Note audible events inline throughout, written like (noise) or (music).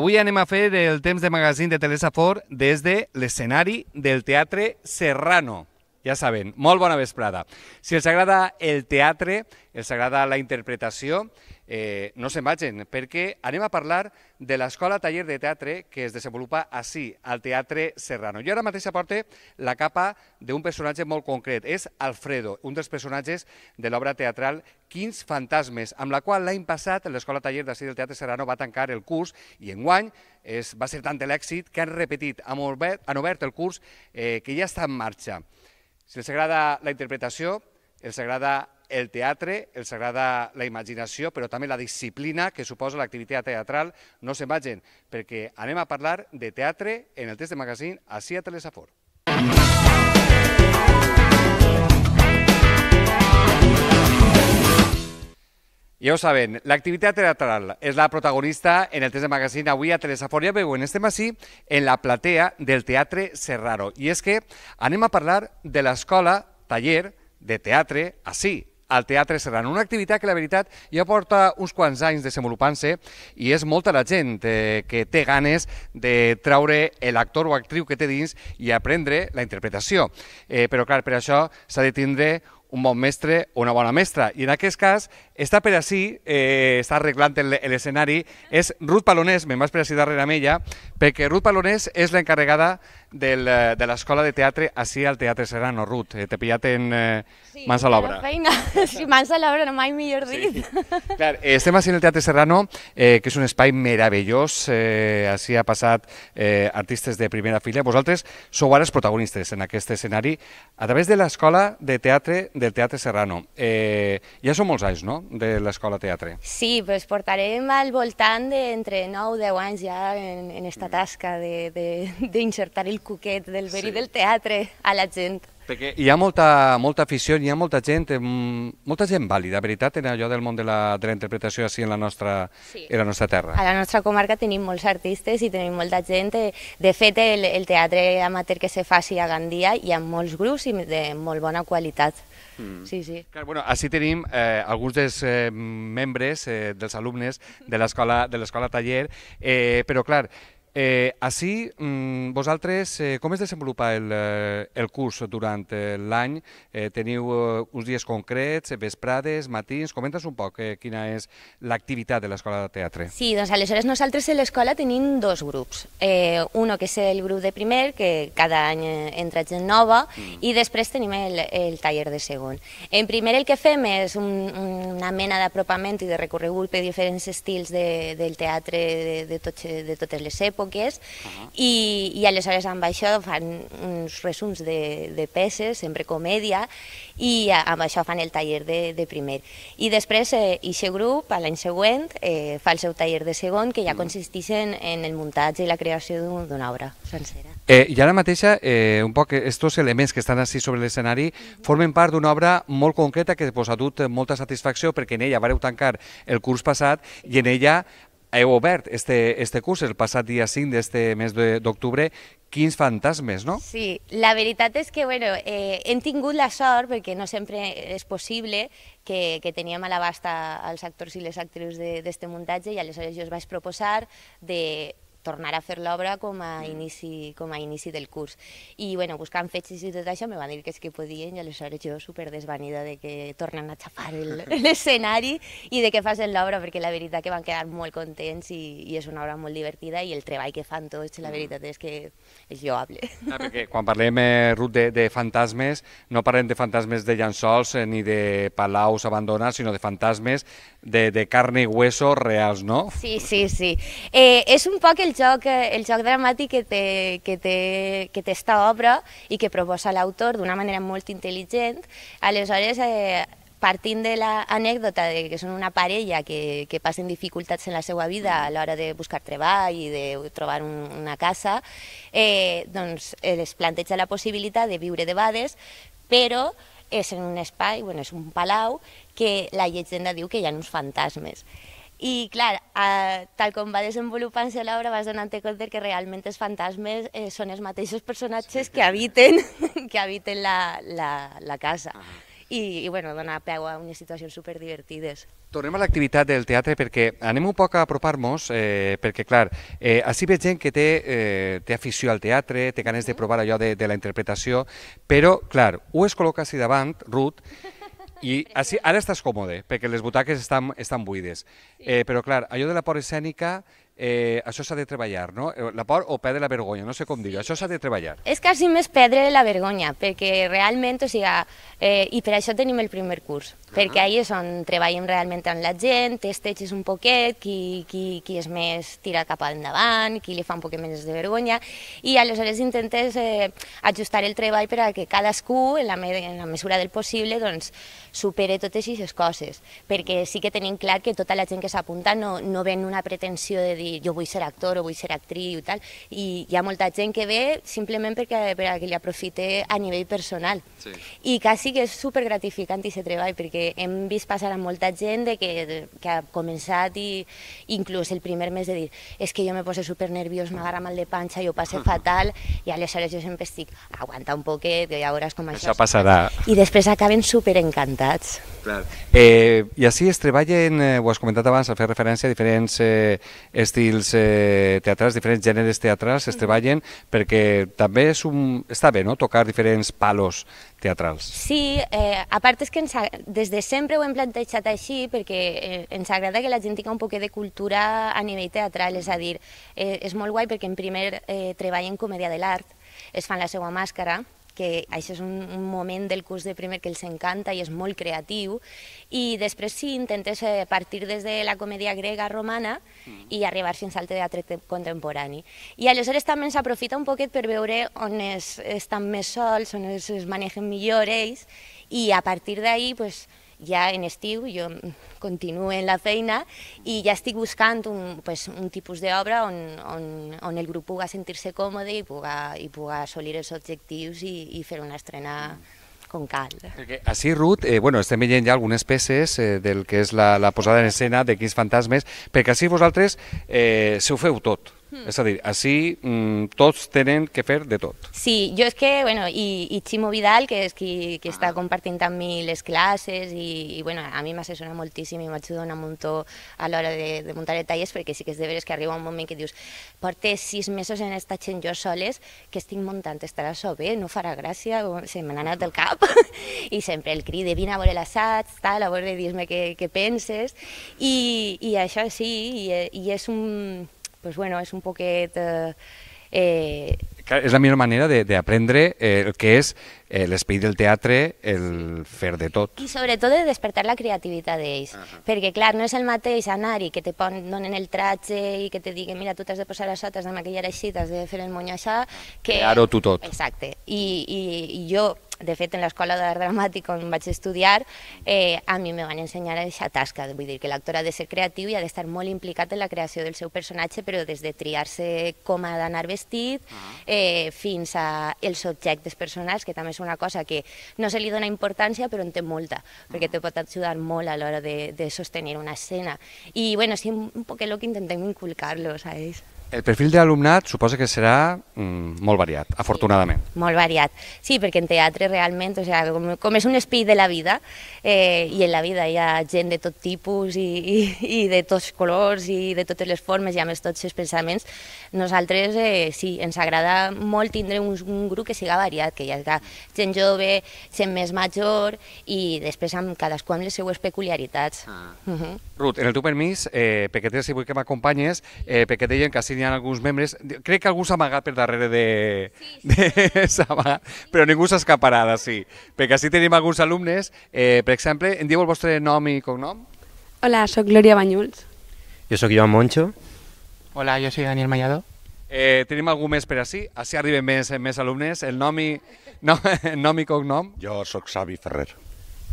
Avui anem a fer el temps de magazín de Teresa Ford des de l'escenari del Teatre Serrano. Ja saben, molt bona vesprada. Si els agrada el teatre, els agrada la interpretació, eh, no se'n vagin, perquè anem a parlar de l'Escola Taller de Teatre que es desenvolupa així, al Teatre Serrano. Jo ara mateix aporto la capa d'un personatge molt concret. És Alfredo, un dels personatges de l'obra teatral Quins fantasmes, amb la qual l'any passat l'Escola Taller d'ací del Teatre Serrano va tancar el curs i enguany es, va ser tant l'èxit que han repetit, han obert, han obert el curs eh, que ja està en marxa. Si els agrada la interpretació, els agrada el teatre, els agrada la imaginació, però també la disciplina que suposa l'activitat teatral. No se'n vagin, perquè anem a parlar de teatre en el Test de Magazine, a a Telesafor. Ja ho saben, l'activitat teatral és la protagonista en el Test de magazín avui a Telesafor. Ja veuen, estem així en la platea del Teatre Serraro. I és que anem a parlar de l'escola taller de teatre així, al Teatre Serran. Una activitat que, la veritat, ja porta uns quants anys desenvolupant-se i és molta la gent eh, que té ganes de traure l'actor o actriu que té dins i aprendre la interpretació. Eh, però, clar, per això s'ha de tindre un bon mestre o una bona mestra. I en aquest cas, està per així, eh, està arreglant l'escenari, és Ruth Palonès, me'n vaig per així darrere amb ella, perquè Ruth Palonès és l'encarregada del, eh, de l'escola de teatre així al Teatre Serrano. Ruth, eh, t'he pillat en eh, sí, mans a l'obra. (laughs) Sí, mans a l'obra, no mai millor dit. Sí. (laughs) Clar, eh, estem així en el Teatre Serrano, eh, que és un espai meravellós, eh, així ha passat eh, artistes de primera fila. Vosaltres sou ara els protagonistes en aquest escenari a través de l'escola de teatre del Teatre Serrano. Eh, ja són molts anys, no?, de l'Escola Teatre. Sí, doncs portarem al voltant d'entre 9-10 anys ja en, en esta mm. tasca d'insertar el cuquet del verí sí. del teatre a la gent. Perquè hi ha molta, molta afició, hi ha molta gent, molta gent vàlida, veritat, en allò del món de la, de la interpretació així en la, nostra, sí. en la nostra terra. A la nostra comarca tenim molts artistes i tenim molta gent. Eh, de fet, el, el teatre amateur que se faci a Gandia hi ha molts grups i de molt bona qualitat. Mm. Sí, sí. Clar, bueno, així tenim eh, alguns dels eh, membres, eh, dels alumnes de l'escola de l'escola taller, eh, però clar, Eh, així, mm, vosaltres, eh, com es desenvolupa el, eh, el curs durant eh, l'any? Eh, teniu eh, uns dies concrets, vesprades, matins... Comenta'ns un poc eh, quina és l'activitat de l'Escola de Teatre. Sí, doncs aleshores nosaltres a l'escola tenim dos grups. Eh, uno que és el grup de primer, que cada any eh, entra gent nova, mm. i després tenim el, el taller de segon. En primer el que fem és un, una mena d'apropament i de recorregut per diferents estils de, del teatre de, de, tot, de totes les èpoques, poquets, uh -huh. i, i aleshores amb això fan uns resums de, de peces, sempre comèdia, i amb això fan el taller de, de primer. I després, eh, ixe grup, l'any següent, eh, fa el seu taller de segon, que ja mm. consisteix en, en el muntatge i la creació d'una obra sencera. Eh, I ara mateixa, eh, un poc, estos elements que estan així sobre l'escenari uh mhm. -huh. formen part d'una obra molt concreta que vos ha dut molta satisfacció perquè en ella vareu tancar el curs passat i en ella heu obert este, este curs el passat dia 5 d'este mes d'octubre. Quins fantasmes, no? Sí, la veritat és que bueno, eh, hem tingut la sort, perquè no sempre és possible, que, que teníem a l'abast els actors i les actrius d'aquest muntatge i aleshores jo us vaig proposar de tornar a fer l'obra com, a mm. inici, com a inici del curs. I bueno, buscant fetges i tot això me van dir que és que podien i aleshores jo superdesvanida de que tornen a xafar l'escenari (laughs) i de que facin l'obra perquè la veritat que van quedar molt contents i, i és una obra molt divertida i el treball que fan tots la mm. veritat és que és lloable. Ah, perquè quan parlem, eh, Ruth, de, de fantasmes, no parlem de fantasmes de llençols eh, ni de palaus abandonats, sinó de fantasmes de, de carn i hueso reals, no? Sí, sí, sí. Eh, és un poc el joc, eh, el joc dramàtic que té, que té, que té esta obra i que proposa l'autor d'una manera molt intel·ligent. Aleshores, eh, partint de l'anècdota de que són una parella que, que passen dificultats en la seva vida a l'hora de buscar treball i de trobar un, una casa, eh, doncs eh, es planteja la possibilitat de viure de bades, però és en un espai, bueno, és un palau, que la llegenda diu que hi ha uns fantasmes. I clar, eh, tal com va desenvolupant-se l'obra vas donant-te compte que realment els fantasmes eh, són els mateixos personatges que habiten, (laughs) que habiten la, la, la casa. Ah. I, i bueno, donar peu a unes situacions superdivertides. Tornem a l'activitat del teatre perquè anem un poc a apropar-nos, eh, perquè clar, eh, així veig gent que té, eh, té afició al teatre, té ganes de provar allò de, de la interpretació, però clar, ho es col·loca així davant, Ruth, Y así ara estàs còmode, perquè les butaques están están buides. Eh, pero claro ayuda la por eh, això s'ha de treballar, no? Eh, la por o perdre la vergonya, no sé com dir-ho, això s'ha de treballar. És quasi més perdre la vergonya, perquè realment, o sigui, eh, i per això tenim el primer curs, ah. perquè ahir és on treballem realment amb la gent, testeixes un poquet, qui, qui, qui és més tira cap endavant, qui li fa un poquet més de vergonya, i aleshores intentes eh, ajustar el treball per a que cadascú, en la, en la mesura del possible, doncs, supere totes aquestes coses, perquè sí que tenim clar que tota la gent que s'apunta no, no ven una pretensió de dir dir jo vull ser actor o vull ser actriu i tal, i hi ha molta gent que ve simplement perquè, perquè li aprofite a nivell personal. Sí. I quasi que és super gratificant aquest treball, perquè hem vist passar a molta gent de que, que ha començat i inclús el primer mes de dir és es que jo me poso super nerviós, m'agarra mal de panxa, jo passe (laughs) fatal, i aleshores jo sempre estic aguanta un poquet, que ja veuràs com això... Això passarà. I després acaben super encantats. Clar. Eh, I així es treballen, eh, ho has comentat abans, al fer referència a diferents eh, estils eh, teatrals, diferents gèneres teatrals, es mm. treballen perquè també és un... està bé, no?, tocar diferents palos teatrals. Sí, eh, a part és que ens, des de sempre ho hem plantejat així perquè eh, ens agrada que la gent tingui un poquet de cultura a nivell teatral, és a dir, eh, és molt guai perquè en primer eh, treballen comèdia de l'art, es fan la seva màscara, que això és un, un moment del curs de primer que els encanta i és molt creatiu, i després sí, intentes eh, partir des de la comèdia grega romana mm. i arribar fins al teatre contemporani. I aleshores també s'aprofita un poquet per veure on es, estan més sols, on es, es manegen millor ells, i a partir d'ahir, pues, doncs, ja en estiu jo continuo en la feina i ja estic buscant un, pues, un tipus d'obra on, on, on el grup puga sentir-se còmode i puga, i puga assolir els objectius i, i fer una estrena com cal. Perquè així, Ruth, eh, bueno, estem veient ja algunes peces eh, del que és la, la posada en escena de Quins Fantasmes, perquè així vosaltres eh, se ho feu tot, Mm. És a dir, així mm, tots tenen que fer de tot. Sí, jo és que, bueno, i, i Ximo Vidal, que és qui, qui ah. està compartint amb mi les classes i, i bueno, a mi m'assessora moltíssim i m'ajuda un muntó a l'hora de, de muntar talles, perquè sí que és de veres que arriba un moment que dius porté sis mesos en esta gent jo soles que estic muntant, estarà això bé, no farà gràcia, o se me n'ha anat del cap (laughs) i sempre el cride, vine a veure l'assaig, tal, a veure, dis me què, què penses i, i això sí, i, i és un pues bueno, és un poquet... Eh, eh... És la millor manera d'aprendre eh, el que és eh, l'esperit del teatre, el fer de tot. I sobretot de despertar la creativitat d'ells, uh -huh. perquè clar, no és el mateix anar i que te pon, donen el tratge i que te diguen mira, tu t'has de posar això, t'has de maquillar així, t'has de fer el moño això... Que... crear tu tot. Exacte, i, i, i jo de fet, en l'escola d'art dramàtic on vaig estudiar, eh, a mi me van ensenyar a aquesta tasca, vull dir que l'actor ha de ser creatiu i ha d'estar molt implicat en la creació del seu personatge, però des de triar-se com ha d'anar vestit ah. eh, fins a els objectes personals, que també és una cosa que no se li dona importància, però en té molta, perquè ah. te pot ajudar molt a l'hora de, de sostenir una escena. I, bueno, sí, un poc el que intentem inculcar-los a ells. El perfil de l'alumnat suposa que serà mm, molt variat, afortunadament. Sí, molt variat, sí, perquè en teatre realment, o sea, com, com és un espill de la vida, eh, i en la vida hi ha gent de tot tipus i, i, i de tots colors i de totes les formes i a més tots els pensaments, nosaltres eh, sí, ens agrada molt tindre un, un grup que siga variat, que hi hagi gent jove, gent més major i després amb cadascú amb les seues peculiaritats. Ah. Uh mhm. -huh. Ruth, en el teu permís, eh, perquè si vull que m'acompanyes, eh, perquè deien que si hi ha alguns membres. Crec que algú s'ha amagat per darrere de... (laughs) S'ha sí, amagat, però ningú s'escaparà d'ací. Sí. Perquè així tenim alguns alumnes. Eh, per exemple, em diu el vostre nom i cognom? Hola, sóc Glòria Banyuls. Jo sóc Joan Moncho. Hola, jo sóc Daniel Mallado. Eh, tenim algú més per així? Així arriben més, més alumnes. El nom i, no, (laughs) nom i cognom? Jo sóc Xavi Ferrer.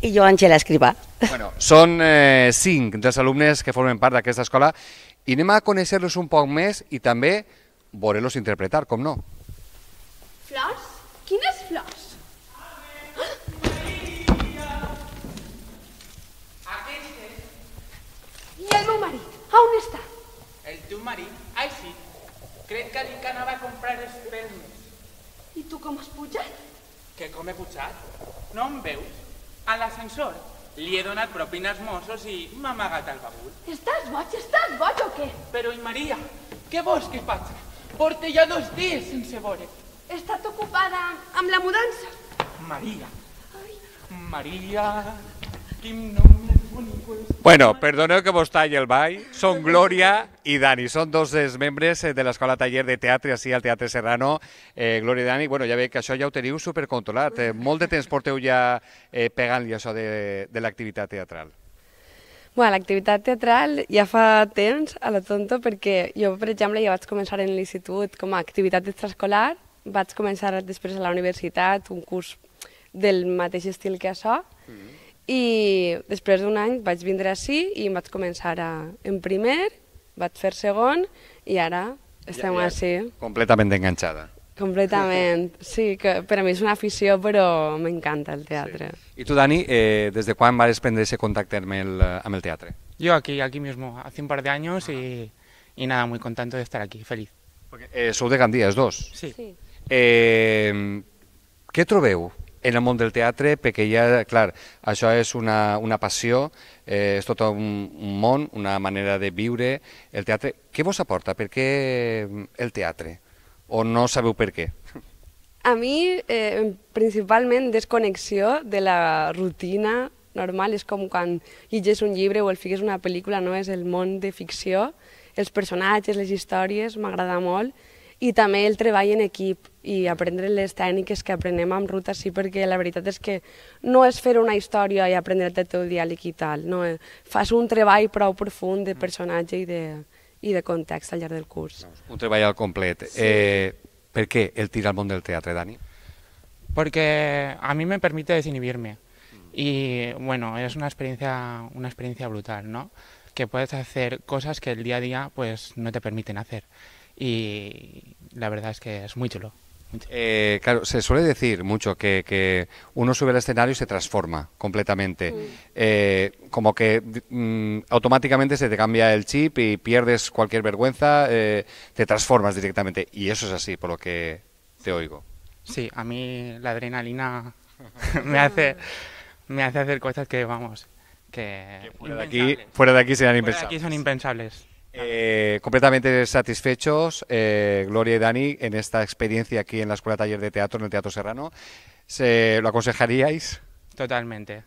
I jo, Àngela Escrivà. Bueno, són eh, cinc dels alumnes que formen part d'aquesta escola i anem a conèixer-los un poc més i també veure-los interpretar, com no. Flors? Quines flors? Ah! I el meu marit? on està? El teu marit? Ai, sí. Crec que ha dit que anava a comprar els premis. I tu com has pujat? Que com he pujat? No em veus? A l'ascensor. Li he donat propina als Mossos i m'ha amagat el bagul. Estàs boig, estàs boig o què? Però, i Maria, què vols que faig? Porte ja dos dies sense vore't. He estat ocupada amb la mudança. Maria. Ai. Maria, quin nom Bueno, perdoneu que vos talli el ball. Són Glòria i Dani. Són dos dels membres eh, de l'Escola Taller de Teatre, així al Teatre Serrano. Eh, Glòria i Dani, bueno, ja veig que això ja ho teniu supercontrolat. Eh, molt de temps porteu ja eh, pegant-li això de, de l'activitat teatral. Bueno, l'activitat teatral ja fa temps a la tonto perquè jo, per exemple, ja vaig començar en l'institut com a activitat extraescolar, vaig començar després a la universitat un curs del mateix estil que això, mm -hmm i després d'un any vaig vindre així i vaig començar a, en primer, vaig fer segon i ara estem ja, ja, així. Completament enganxada. Completament, (laughs) sí, que per a mi és una afició, però m'encanta el teatre. Sí. I tu, Dani, eh, des de quan vas prendre aquest contacte amb el, amb el teatre? Jo aquí, aquí mismo, hace un par de años y, y nada, muy contento de estar aquí, feliz. Porque, eh, sou de Gandia, els dos? Sí. sí. Eh, què trobeu en el món del teatre perquè ja, clar, això és una, una passió, eh, és tot un, un món, una manera de viure el teatre. Què vos aporta? Per què mm, el teatre? O no sabeu per què? A mi, eh, principalment, desconnexió de la rutina normal. És com quan llegeix un llibre o el fiques una pel·lícula, no? És el món de ficció, els personatges, les històries, m'agrada molt i també el treball en equip i aprendre les tècniques que aprenem amb ruta, sí, perquè la veritat és que no és fer una història i aprendre el teu diàleg i tal, no, eh. fas un treball prou profund de mm. personatge i de, i de context al llarg del curs. Un treball al complet. Sí. Eh, per què el tira al món del teatre, Dani? Perquè a mi me permite desinhibir-me mm. i, bueno, és una experiència, una experiència brutal, ¿no? Que puedes hacer cosas que el día a día pues no te permiten hacer. y la verdad es que es muy chulo. Eh, claro, se suele decir mucho que, uno sube al escenario y se transforma completamente. Mm. Eh, como que mm, automáticamente se te cambia el chip y pierdes cualquier vergüenza, eh, te transformas directamente. Y eso es así, por lo que te oigo. Sí, a mí la adrenalina (laughs) me hace me hace hacer cosas que, vamos, que... fuera, de aquí, fuera impensables. De aquí son impensables. Eh, completamente satisfechos, eh, Gloria y Dani, en esta experiencia aquí en la Escuela Taller de Teatro, en el Teatro Serrano. ¿Se, ¿Lo aconsejaríais? Totalmente.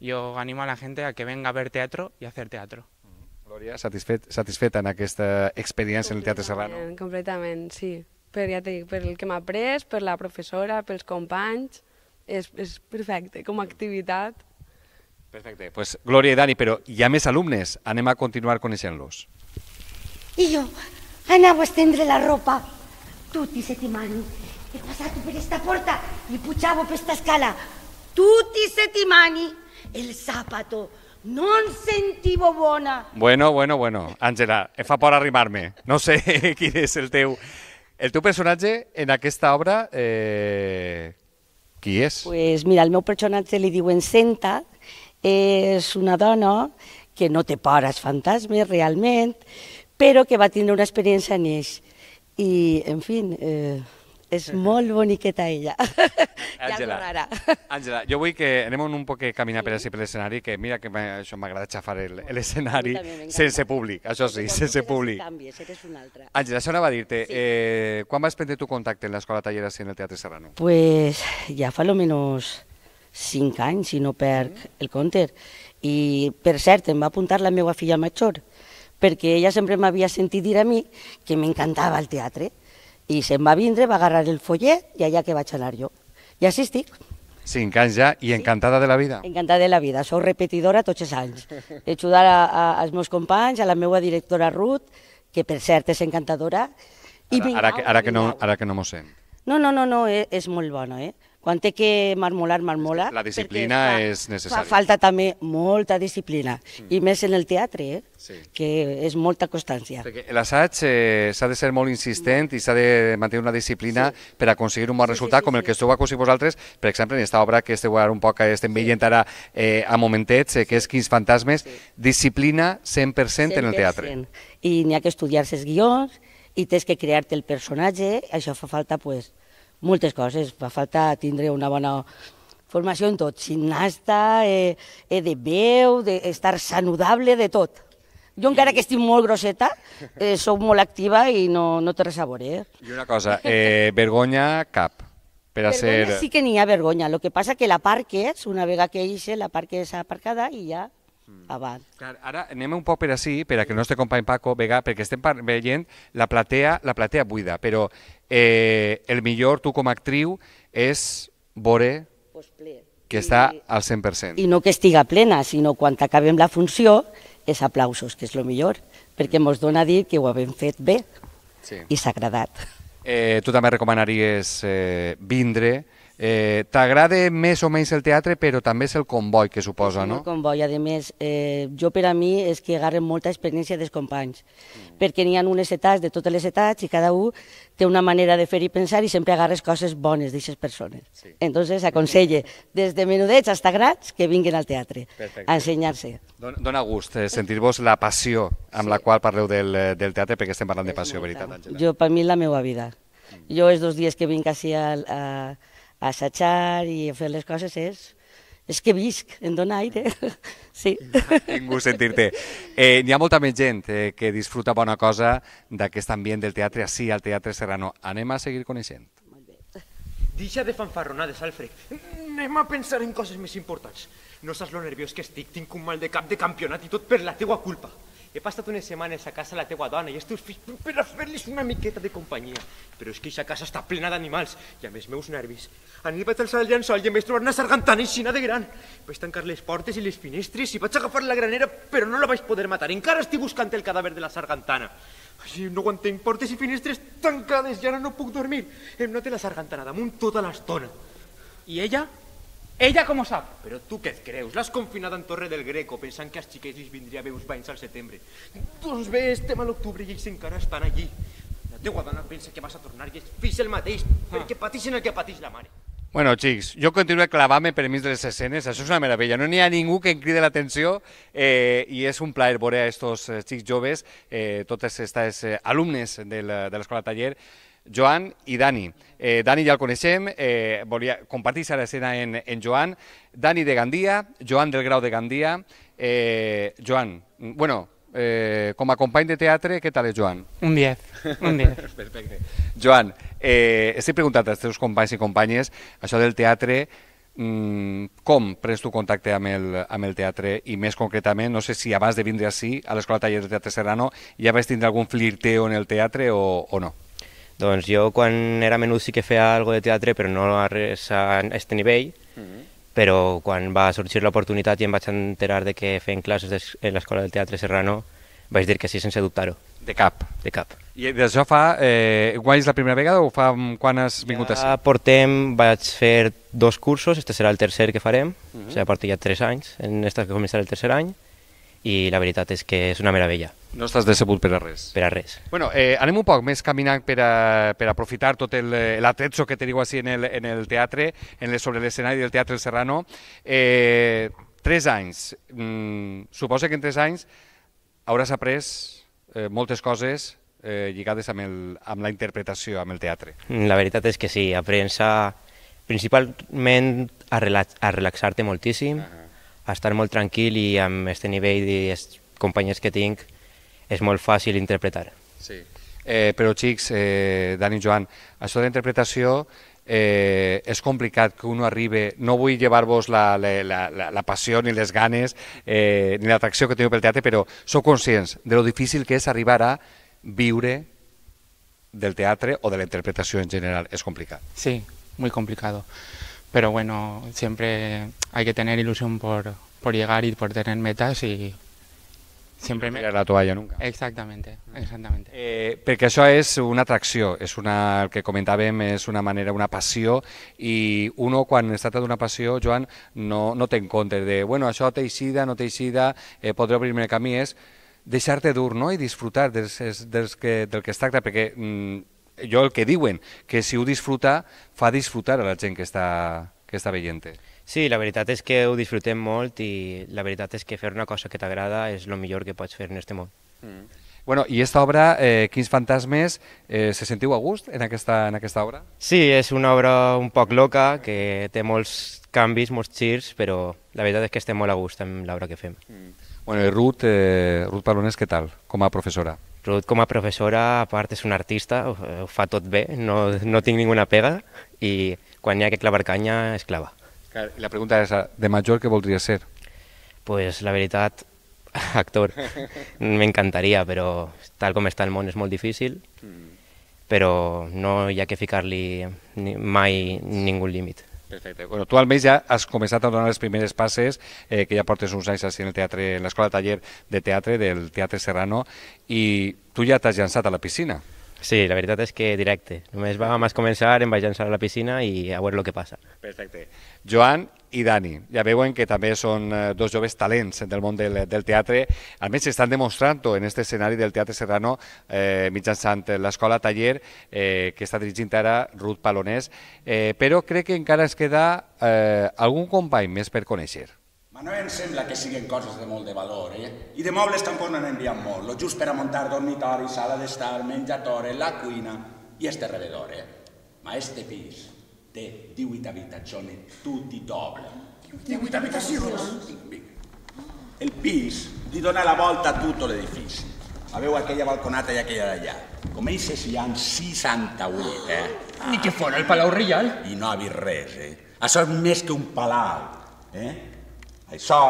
Yo animo a la gente a que venga a ver teatro y a hacer teatro. Mm, Gloria, ¿satisfecha satisfeta en esta experiencia en el Teatro Serrano? Completamente, sí. Per, el que me pres por la profesora, por los és, Es perfecto como actividad. Perfecto. Pues, Gloria y Dani, ¿pero ya alumnos? alumnes. a continuar con en los I jo anava a estendre la ropa. Tutti se He passat per esta porta i pujava per esta scala. Tutti se El sàpato No en sentivo bona. Bueno, bueno, bueno. Àngela, em fa por arrimar-me. No sé (laughs) quin és el teu... El teu personatge en aquesta obra, eh, qui és? Pues mira, el meu personatge li diuen Senta, és una dona que no té por als fantasmes realment, però que va tindre una experiència en ells. I, en fi, eh, és molt boniqueta ella. (laughs) Àngela, ja Àngela, jo vull que anem un poc caminar sí. per així per l'escenari, que mira que això m'agrada xafar l'escenari sense públic, això sí, sense públic. Canvies, eres una altra. Àngela, això anava a dir-te, sí. eh, quan vas prendre tu contacte en l'Escola Talleres i en el Teatre Serrano? Pues ja fa almenys 5 anys, si no perc mm. el compte. I, per cert, em va apuntar la meva filla major, perquè ella sempre m'havia sentit dir a mi que m'encantava el teatre. I se'n va vindre, va agarrar el follet i allà que vaig anar jo. I així estic. Cinc anys ja i encantada de la vida. Encantada de la vida, sou repetidora tots els anys. (laughs) He ajudat a, a, als meus companys, a la meva directora Ruth, que per cert és encantadora. I ara, ara, que, ara, que no, ara que no m'ho sent. No, no, no, no, és, e, és molt bona, eh? Quan té que marmolar, marmola. La disciplina fa, és necessària. Fa falta també molta disciplina, mm. i més en el teatre, eh? sí. que és molta constància. L'assaig eh, s'ha de ser molt insistent i s'ha de mantenir una disciplina sí. per aconseguir un bon sí, resultat, sí, sí, com el que esteu acusant vosaltres, per exemple, en aquesta obra que esteu ara un poc, eh, estem veient ara eh, a momentets, eh, que és Quins fantasmes, sí. disciplina 100%, 100% en el teatre. I n'hi ha que estudiar-se els guions, i tens que crear-te el personatge, això fa falta, pues, doncs, moltes coses. Fa falta tindre una bona formació en tot, gimnasta, eh, eh de veu, d'estar de saludable, de tot. Jo encara que estic molt grosseta, eh, sóc molt activa i no, no té res a veure. Eh? I una cosa, eh, vergonya cap. Per a vergonya ser... sí que n'hi ha vergonya, el que passa que la parques, una vegada que eixe, la parques aparcada i ja Mm. abans. Clar, ara anem un poc per així, per a que el nostre company Paco vega, perquè estem veient la platea, la platea buida, però eh, el millor, tu com a actriu, és vore pues ple. que I, està al 100%. I no que estiga plena, sinó quan acabem la funció, és aplausos, que és el millor, perquè ens dona a dir que ho havem fet bé sí. i s'ha agradat. Eh, tu també recomanaries eh, vindre, Eh, T'agrada més o menys el teatre, però també és el comboi que suposa, sí, no? El comboi, a més, eh, jo per a mi és que agarre molta experiència dels companys, mm. perquè n'hi ha unes etats de totes les etats i cada un té una manera de fer i pensar i sempre agarres coses bones d'aquestes persones. Sí. Entonces, aconselle, des de menudets hasta grans, que vinguin al teatre Perfecte. a ensenyar-se. Dona gust eh, sentir-vos la passió amb sí. la qual parleu del, del teatre, perquè estem parlant és de passió, veritat, Àngela. Jo, per mi, la meva vida. Mm. Jo, els dos dies que vinc així a, a assajar i fer les coses és... És que visc, em dona aire, (laughs) sí. gust sentir-te. Eh, N'hi ha molta més gent eh, que disfruta bona cosa d'aquest ambient del teatre, així al Teatre Serrano. Anem a seguir coneixent. Molt bé. Deixa de fanfarronades, Alfred. Anem a pensar en coses més importants. No saps lo nerviós que estic, tinc un mal de cap de campionat i tot per la teua culpa he passat unes setmanes a casa la teua dona i els teus fills per fer-los una miqueta de companyia. Però és que aquesta casa està plena d'animals i amb els meus nervis. Anit vaig alçar el llençol i em vaig trobar una sargantana aixina de gran. Vaig tancar les portes i les finestres i vaig agafar la granera però no la vaig poder matar. Encara estic buscant el cadàver de la sargantana. Així no ho entenc, portes i finestres tancades, ja ara no puc dormir. Em note la sargantana damunt tota l'estona. I ella ella com ho sap? Però tu què et creus? L'has confinada en Torre del Greco pensant que els xiquets els vindria a veus banys al setembre. Doncs bé, estem a l'octubre i ells encara estan allí. La teua dona pensa que vas a tornar i els fills el mateix, ah. perquè pateixen el que pateix la mare. Bueno, xics, jo continuo clavant-me per mig de les escenes, això és una meravella, no n'hi ha ningú que em cride l'atenció eh, i és un plaer veure a aquests eh, xics joves, eh, totes aquestes eh, alumnes de l'escola taller, Joan i Dani. Eh, Dani ja el coneixem, eh, volia compartir la escena en, en Joan. Dani de Gandia, Joan del Grau de Gandia. Eh, Joan, bueno, eh, com a company de teatre, què tal és Joan? Un 10, un 10. (laughs) Perfecte. Joan, eh, estic preguntant als teus companys i companyes, això del teatre, mm, com prens tu contacte amb el, amb el teatre i més concretament, no sé si abans de vindre així a l'Escola Taller de Teatre Serrano ja vas tindre algun flirteo en el teatre o, o no? Doncs jo quan era menut sí que feia algo de teatre, però no a res a aquest nivell, mm -hmm. però quan va sorgir l'oportunitat i em vaig enterar de que feien classes en l'escola del Teatre Serrano, vaig dir que sí sense dubtar-ho. De cap? De cap. I d'això fa... Eh, guany és la primera vegada o fa quan has vingut ja a ser? Ja portem... Vaig fer dos cursos, este serà el tercer que farem, uh mhm. -huh. o sigui, a partir ja tres anys, en esta que començarà el tercer any, i la veritat és que és una meravella. No estàs decebut per a res. Per a res. Bueno, eh, anem un poc més caminant per, a, per a aprofitar tot eh, l'atrezzo que teniu així en el, en el teatre, en el, sobre l'escenari del Teatre Serrano. Eh, tres anys. Mm, suposa que en tres anys hauràs après eh, moltes coses eh, lligades amb, el, amb la interpretació, amb el teatre. Mm, la veritat és que sí, aprens a, principalment a, relax, a relaxar-te moltíssim, uh -huh estar molt tranquil i amb aquest nivell de companys que tinc és molt fàcil interpretar. Sí. Eh, però, xics, eh, Dani Joan, això de l'interpretació eh, és complicat que uno arribe, no vull llevar-vos la, la, la, la passió ni les ganes eh, ni l'atracció que teniu pel teatre, però sou conscients de lo difícil que és arribar a viure del teatre o de la interpretació en general. És complicat. Sí, molt complicat. pero bueno, siempre hay que tener ilusión por, por llegar y por tener metas y siempre... mirar tirar la toalla nunca. Exactamente, exactamente. Eh, porque eso es una atracción, es una, que comentaba em, es una manera, una pasión. Y uno, cuando trata de una pasión, Joan, no, no te encontres de, bueno, te hicida, no te eh, podré abrirme el camino, es dejarte dur no? Y disfrutar de que, del que está, mm, jo el que diuen, que si ho disfruta, fa disfrutar a la gent que està, que està veient. Sí, la veritat és que ho disfrutem molt i la veritat és que fer una cosa que t'agrada és el millor que pots fer en este món. Mm. Bueno, i esta obra, eh, Quins fantasmes, eh, se sentiu a gust en aquesta, en aquesta obra? Sí, és una obra un poc loca, que té molts canvis, molts xirs, però la veritat és que estem molt a gust amb l'obra que fem. Mm. Bueno, i Ruth, eh, Ruth Palones, què tal, com a professora? Ruth com a professora, a part, és una artista, ho, ho fa tot bé, no, no tinc ninguna pega i quan hi ha que clavar canya, es clava. I la pregunta és, de major què voldria ser? Pues la veritat, (laughs) actor. (laughs) M'encantaria, però tal com està el món és molt difícil, mm. però no hi ha que ficar-li mai ningú límit. Perfecte. Bueno, tu almenys ja has començat a donar les primeres passes, eh, que ja portes uns anys així en el teatre, en l'escola taller de teatre del Teatre Serrano, i tu ja t'has llançat a la piscina. Sí, la veritat és que directe. Només va començar, em vaig llançar a la piscina i a veure el que passa. Perfecte. Joan, i Dani. Ja veuen que també són eh, dos joves talents del món del, del teatre, almenys estan demostrant ho en aquest escenari del Teatre Serrano eh, mitjançant l'escola Taller eh, que està dirigint ara Ruth Palonès, eh, però crec que encara ens queda eh, algun company més per conèixer. Manuel, no em sembla che coses de molt de valor, Eh? I de mobles tampoco enviat molt, lo just per muntar dormitori, sala d'estar, menjatore, la cuina i este eh? Ma este pis de 18 abitazioni tutti doble. 18 habitacions? El PIS li dona la volta a l'edifici. A veure aquella balconata i aquella d'allà. ells si han 68, eh? Ni que fora el Palau Reial. I no ha vist res, eh? Això és més que un palau, eh? Això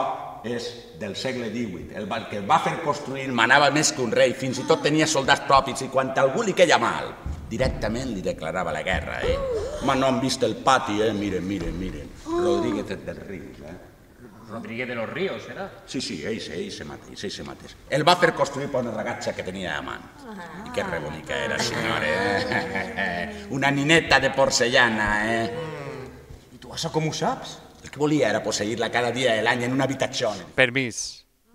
és del segle XVIII. El que va fer construir manava més que un rei, fins i tot tenia soldats propis i quan algú li queia mal, directament li declarava la guerra, eh? Home, no han vist el pati, eh? Miren, miren, miren. Oh. Rodríguez del Ríos, eh? Rodríguez de los Ríos, ¿era? Sí, sí, ese, ese mateix, ese mateix. El va fer construir per una ragatxa que tenia a mà. Ah. I que rebonica era, senyora. Eh. una nineta de porcellana, eh? I tu això com ho saps? El que volia era posseir-la cada dia de l'any en una habitació. Permís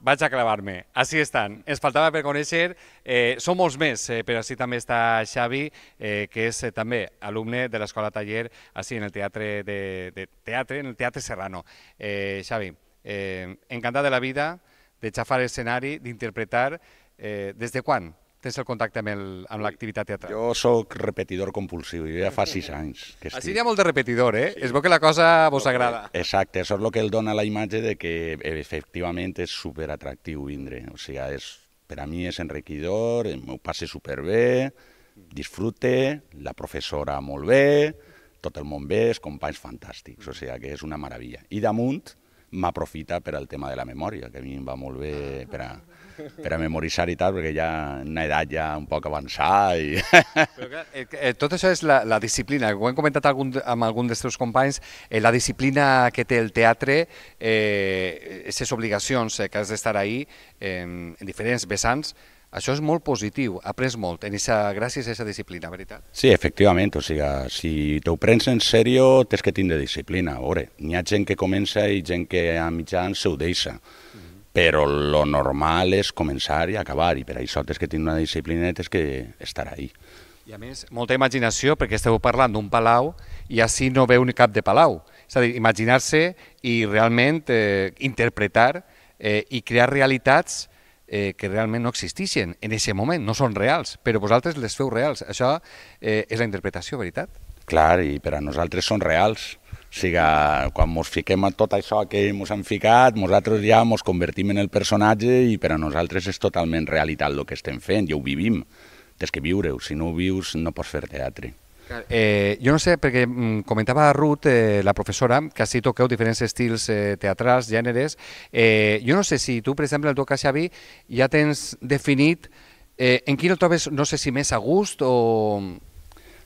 vaig a clavar-me. Així estan. Ens faltava per conèixer, eh, són molts més, eh, però així també està Xavi, eh, que és eh, també alumne de l'Escola Taller, així en el Teatre, de, de teatre, en el teatre Serrano. Eh, Xavi, eh, encantat de la vida, de xafar escenari, d'interpretar. Eh, des de quan tens el contacte amb l'activitat teatral? Jo sóc repetidor compulsiu, jo ja fa sis anys. Que estic. Així n'hi ha molt de repetidor, eh? Sí. Es veu que la cosa vos agrada. Exacte, això és el que el dona la imatge de que efectivament és superatractiu vindre. O sigui, és, per a mi és enriquidor, m'ho passe superbé, disfrute, la professora molt bé, tot el món bé, els companys fantàstics, o sigui que és una meravella. I damunt, m'aprofita per al tema de la memòria, que a mi em va molt bé per a, per a memoritzar i tal, perquè ja en una edat ja un poc avançada. I... (laughs) Però clar, eh, eh, tot això és la, la disciplina, ho hem comentat algun, amb algun dels teus companys, eh, la disciplina que té el teatre, eh, eh ses obligacions eh, que has d'estar ahí, eh, en diferents vessants, això és molt positiu, ha après molt en esa, gràcies a aquesta disciplina, veritat? Sí, efectivament, o sigui, si t'ho prens en sèrio, tens que tindre disciplina. A veure, n'hi ha gent que comença i gent que a mitjans se ho deixa, mm -hmm. però lo normal és començar i acabar, i per això tens que tindre una disciplina i tens que estar ahí. I a més, molta imaginació, perquè esteu parlant d'un palau i així no veu ni cap de palau. És a dir, imaginar-se i realment eh, interpretar eh, i crear realitats eh, que realment no existeixen en aquest moment, no són reals, però vosaltres les feu reals. Això eh, és la interpretació, veritat? Clar, i per a nosaltres són reals. O sigui, quan ens fiquem a tot això que ens han ficat, nosaltres ja ens convertim en el personatge i per a nosaltres és totalment realitat el que estem fent, ja ho vivim. Tens que viure-ho, si no ho vius no pots fer teatre. Eh, jo no sé, perquè mm, comentava Ruth, eh, la professora, que així toqueu diferents estils eh, teatrals, gèneres. Eh, jo no sé si tu, per exemple, el teu cas, Xavi, ja tens definit eh, en quin el trobes, no sé si més a gust o...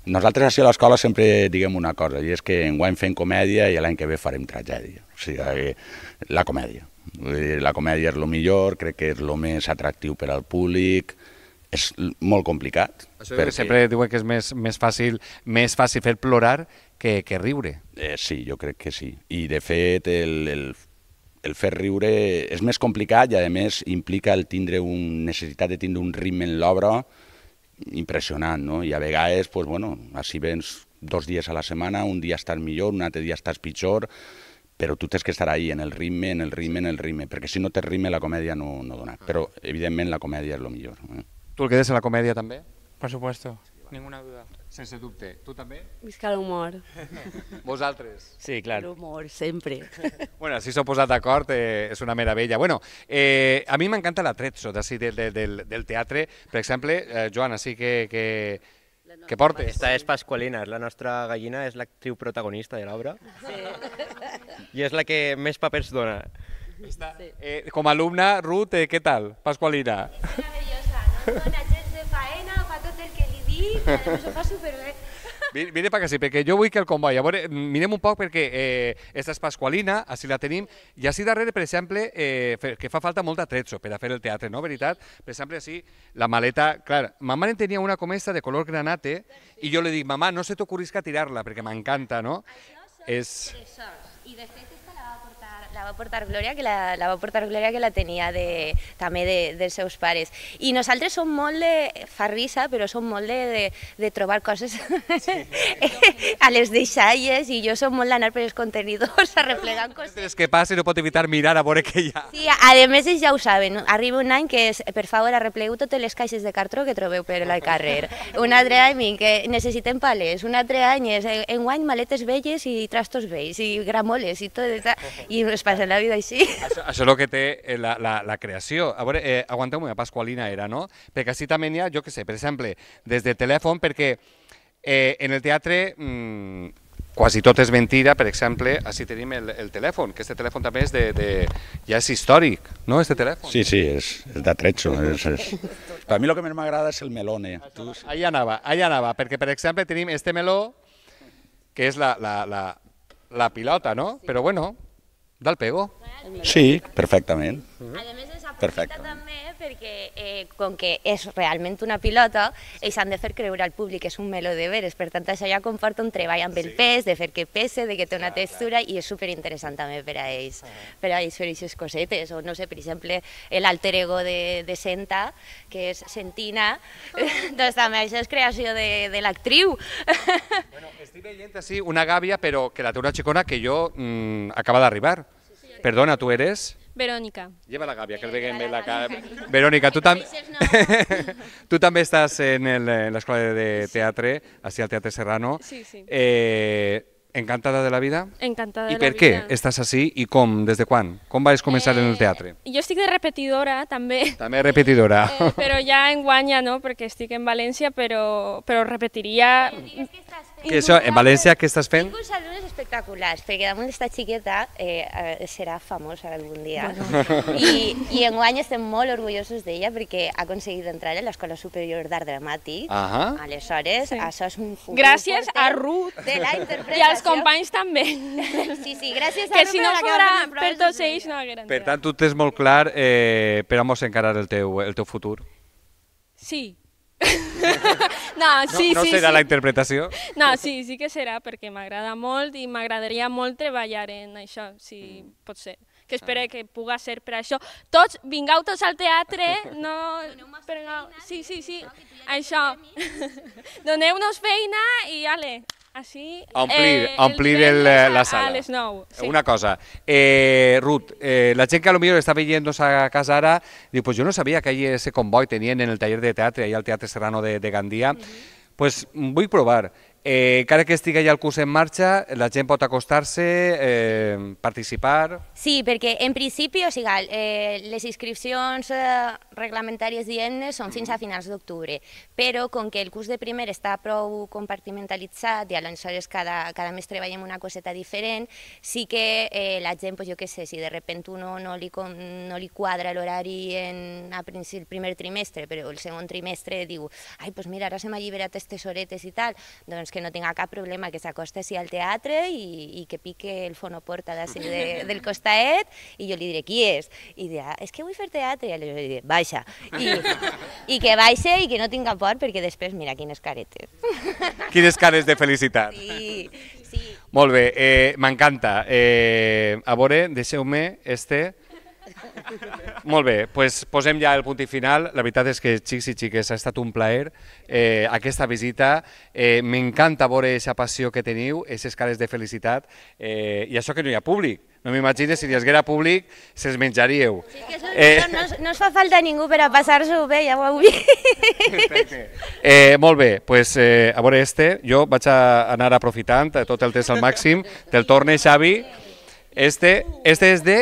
Nosaltres així a l'escola sempre diguem una cosa, i és que enguany fem comèdia i l'any que ve farem tragèdia. O sigui, eh, la comèdia. La comèdia és el millor, crec que és el més atractiu per al públic, és molt complicat. Això perquè... sempre diuen que és més, més, fàcil, més fàcil fer plorar que, que riure. Eh, sí, jo crec que sí. I, de fet, el, el, el fer riure és més complicat i, a més, implica el tindre un, necessitat de tindre un ritme en l'obra impressionant, no? I a vegades, pues, bueno, així vens dos dies a la setmana, un dia estàs millor, un altre dia estàs pitjor, però tu tens que estar ahí, en el ritme, en el ritme, en el ritme, perquè si no té ritme la comèdia no, no dona. Ah. Però, evidentment, la comèdia és el millor. Eh? Tu el que des a la comèdia també? Per supuesto, ninguna duda. Sense dubte. Tu també? Visca l'humor. (laughs) Vosaltres? Sí, clar. L'humor, sempre. (laughs) Bueno, si s'ho posat d'acord, eh, és una meravella. Bueno, eh, a mi m'encanta l'atrezzo de, del, del, del, del teatre. Per exemple, eh, Joan, així que, que, que portes? Aquesta és Pasqualina, és la nostra gallina, és l'actriu protagonista de l'obra. Sí. I és la que més papers dona. Esta, Sí. Eh, com a alumna, Ruth, eh, què tal? Pasqualina. Sí, Dona, gens de faena, fa tot el que li dic, a més ho fa superbé. Vine per sí, perquè jo vull que el comboi, a veure, mirem un poc perquè eh, esta és pasqualina, així la tenim, i així darrere, per exemple, eh, que fa falta molt d'atrezzo per a fer el teatre, no, veritat? Per exemple, així, la maleta, clar, ma mare tenia una comesta de color granate i jo li dic, mamà, no se t'ocorrisca tirar-la, perquè m'encanta, no? Això són és... tresors, i de fet la va portar gloria que la, la va aportar gloria que la tenía de, también de, dels seus pares. y nosaltres som son de... pero risa, però som de, de, trobar coses (laughs) a les deixalles i yo som molt d'anar per els contenidors cosas. coses. Mentre que no puedo evitar mirar a por que ya Sí, a, a saben. Arriba un any que es, per favor, arreplegueu totes les caixes de cartró que trobeu per la carrera. Un altre any que necessitem palets, un altre any és eh, guany maletes velles i trastos vells i gramoles i tot. I passa la vida així. Això, això és el que té eh, la, la, la creació. A veure, eh, aguanteu-me, Pasqualina era, no? Perquè així també n'hi ha, jo que sé, per exemple, des de telèfon, perquè eh, en el teatre mmm, quasi tot és mentira, per exemple, així tenim el, el telèfon, que este telèfon també és de, de, ja és històric, no, este telèfon? Sí, sí, és, és d'atrecho. (laughs) És, és... Per mi el que més m'agrada és el melone. tu... Allà anava, allà anava, perquè per exemple tenim este meló, que és la, la, la, la pilota, no? Sí. Però bueno, del Pego? Sí, perfectament. A més, es aprofita també perquè, eh, com que és realment una pilota, ells han de fer creure al públic que és un meló de veres. Per tant, això ja comporta un treball amb el pes, de fer que pese, de que té una textura, i és superinteressant també per a ells, per a ells fer aquestes cosetes. O no sé, per exemple, l'alter ego de, de Senta, que és Sentina, ah. (laughs) doncs també això és creació de, de l'actriu. Bueno, así una gavia, pero que la tengo una chicona que yo mm, acaba de arribar. Perdona, ¿tú eres? Verónica. Lleva la gavia, que le la gavia. Verónica, tú, también (laughs) tú también estás en, la escuela de, teatro, así al Teatro Serrano. Sí, sí. Eh, Encantada de la vida? Encantada de por la vida. ¿Y y desde cuándo cómo vais a comenzar en el eh, teatro Yo estoy de repetidora, también. También repetidora. (laughs) Eh, pero ya en guanya, no?, Porque estoy en Valencia, pero pero repetiría Que això, en València, què estàs fent? Tinc uns alumnes espectaculars, perquè damunt d'esta xiqueta eh, eh serà famosa algun dia. Bueno. I, I guany estem molt orgullosos d'ella perquè ha aconseguit entrar a l'Escola Superior d'Art Dramàtic. Uh -huh. Aleshores, sí. això és un futur Gràcies a Ruth de la interpretació. i als companys també. Sí, sí, gràcies a que Ruth. Que si no fora per tots ells no hagués Per tant, tu tens molt clar eh, per a mos encarar el teu, el teu futur. Sí, (laughs) no, sí, no, no sí, serà sí. la interpretació? No, sí, sí que serà, perquè m'agrada molt i m'agradaria molt treballar en això, si mm. pot ser. Que espero ah. que puga ser per això. Tots, vingau tots al teatre, (laughs) no... Però no, sí, sí, sí, això. (laughs) Doneu-nos feina i ale així... omplir, eh, omplir el, el, eh, la sala. A les 9. Sí. Una cosa, eh, Ruth, eh, la gent que millor està veient-nos a casa ara, diu, pues jo no sabia que ahir ese convoy tenien en el taller de teatre, ahir al Teatre Serrano de, de Gandia, mm -hmm. pues vull provar. Eh, encara que estigui ja el curs en marxa, la gent pot acostar-se, eh, participar... Sí, perquè en principi, o sigui, eh, les inscripcions eh, reglamentàries diemne són fins a finals d'octubre, però com que el curs de primer està prou compartimentalitzat i aleshores cada, cada mes treballem una coseta diferent, sí que eh, la gent, pues, jo què sé, si de repente uno no li, com, no li quadra l'horari a el primer trimestre, però el segon trimestre diu, ai, pues mira, ara se m'ha alliberat aquestes horetes i tal, doncs que no tinga cap problema, que acoste si al teatre i, i que pique el fonoporta d'ací de, (laughs) del costaet i jo li diré qui és? I dirà, és es que vull fer teatre. I jo li diré, baixa. I, I que baixe i que no tinga por perquè després mira quines caretes. Quines cares de felicitat. Sí, sí. Molt bé, eh, m'encanta. Eh, a veure, deixeu-me este molt bé, pues, posem ja el punt i final. La veritat és que, xics i xiques, ha estat un plaer eh, aquesta visita. Eh, M'encanta veure aquesta passió que teniu, aquestes cares de felicitat, eh, i això que no hi ha públic. No m'imagino si hi haguera públic, se'ls menjaríeu. Sí, que eh... no, no, es fa falta ningú per a passar-s'ho bé, ja ho heu vist. Eh, molt bé, pues, eh, a veure este, jo vaig a anar aprofitant eh, tot el temps al màxim, te'l torne, Xavi. Este, este és de...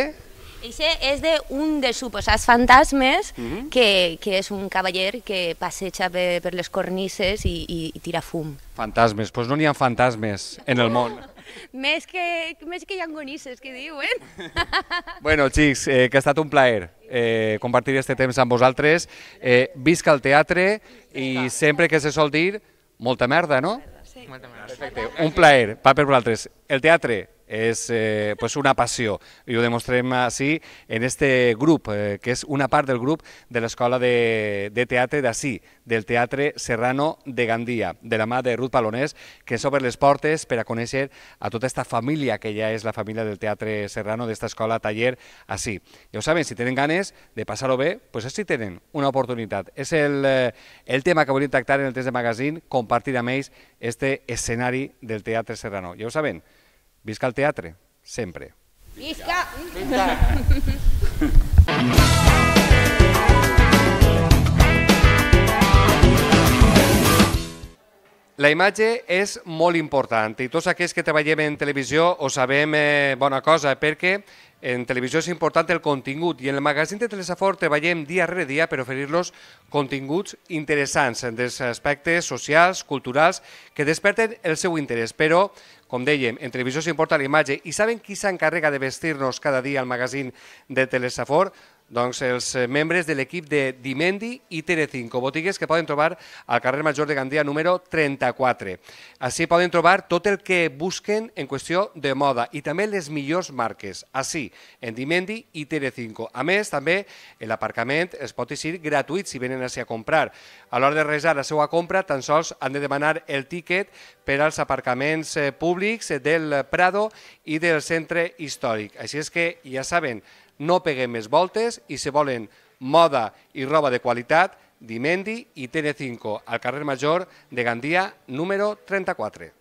Eixe és d'un de, dels suposats fantasmes mm -hmm. que, que és un cavaller que passeja per, per les cornises i, i, i tira fum. Fantasmes, doncs pues no n'hi ha fantasmes en el món. (laughs) més, que, més que llangonisses, que diuen. (laughs) bueno, xics, eh, que ha estat un plaer eh, compartir este temps amb vosaltres. Eh, visca el teatre i sempre que se sol dir, molta merda, no? Sí. Molta merda. Perfecte, un plaer, pa per vosaltres. El teatre, és eh, pues una passió i ho demostrem així en este grup, eh, que és una part del grup de l'Escola de, de Teatre d'ací, del Teatre Serrano de Gandia, de la mà de Ruth Palonés, que s'obre les portes per a conèixer a tota aquesta família que ja és la família del Teatre Serrano d'esta escola taller Así. Ja ho saben, si tenen ganes de passar-ho bé, pues així tenen una oportunitat. És el, eh, el tema que volíem tractar en el 3 de magazine, compartir amb ells este escenari del Teatre Serrano. Ja ho saben, Visca el teatre, sempre. Visca! Visca! La imatge és molt important i tots aquells que treballem en televisió ho sabem eh, bona cosa perquè en televisió és important el contingut i en el magazín de Telesafor treballem dia rere dia per oferir-los continguts interessants en dels aspectes socials, culturals, que desperten el seu interès. Però com dèiem, en televisió s'importa la imatge i saben qui s'encarrega de vestir-nos cada dia al magazín de Telesafor? doncs, els eh, membres de l'equip de Dimendi i Telecinco, botigues que poden trobar al carrer Major de Gandia número 34. Així poden trobar tot el que busquen en qüestió de moda i també les millors marques, així, en Dimendi i Telecinco. A més, també l'aparcament es pot exigir gratuït si venen així a comprar. A l'hora de realitzar la seva compra, tan sols han de demanar el tíquet per als aparcaments eh, públics del Prado i del centre històric. Així és que ja saben, no peguem més voltes i se volen moda i roba de qualitat, Dimendi i tn 5 al carrer Major de Gandia, número 34.